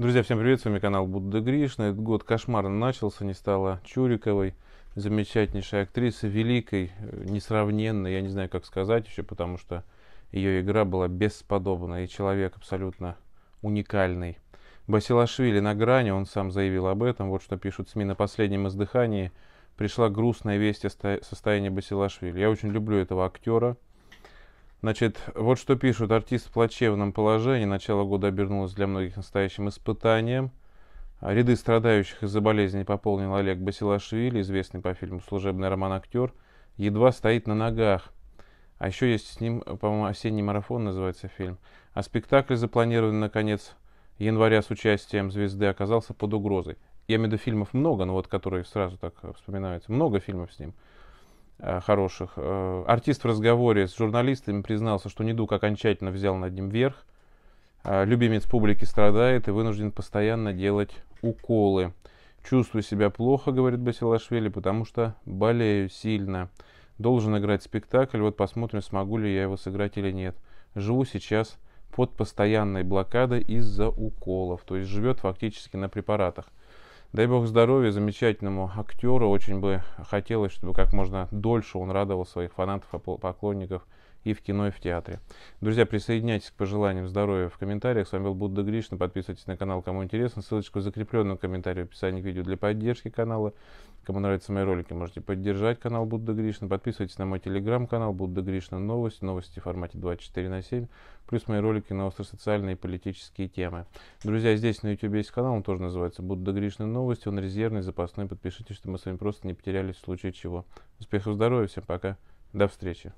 Друзья, всем привет, с вами канал Будда Гришна. Этот год кошмарно начался, не стала Чуриковой, замечательнейшей актрисы, великой, э, несравненной, я не знаю, как сказать еще, потому что ее игра была бесподобна, и человек абсолютно уникальный. Басилашвили на грани, он сам заявил об этом, вот что пишут СМИ на последнем издыхании. Пришла грустная весть о состоянии Басилашвили. Я очень люблю этого актера, Значит, вот что пишут. Артист в плачевном положении. Начало года обернулось для многих настоящим испытанием. Ряды страдающих из-за болезни пополнил Олег Басилашвили, известный по фильму «Служебный роман-актер». Едва стоит на ногах. А еще есть с ним, по-моему, «Осенний марафон» называется фильм. А спектакль, запланированный на конец января с участием звезды, оказался под угрозой. Я имею в виду фильмов много, но вот которые сразу так вспоминаются. Много фильмов с ним. Э, хороших. Э, артист в разговоре с журналистами признался, что недуг окончательно взял над ним верх. Э, любимец публики страдает и вынужден постоянно делать уколы. Чувствую себя плохо, говорит Басилашвили, потому что болею сильно. Должен играть спектакль, вот посмотрим, смогу ли я его сыграть или нет. Живу сейчас под постоянной блокадой из-за уколов, то есть живет фактически на препаратах. Дай бог здоровья замечательному актеру. Очень бы хотелось, чтобы как можно дольше он радовал своих фанатов и поклонников и в кино, и в театре. Друзья, присоединяйтесь к пожеланиям здоровья в комментариях. С вами был Будда Гришна. Подписывайтесь на канал, кому интересно. Ссылочку в закрепленном комментарии в описании к видео для поддержки канала. Кому нравятся мои ролики, можете поддержать канал Будда Гришна. Подписывайтесь на мой телеграм-канал Будда Гришна Новости. Новости в формате 24 на 7. Плюс мои ролики на остросоциальные и политические темы. Друзья, здесь на YouTube есть канал, он тоже называется Будда Гришна Новости. Он резервный, запасной. Подпишитесь, чтобы мы с вами просто не потерялись в случае чего. Успехов, здоровья, всем пока. До встречи.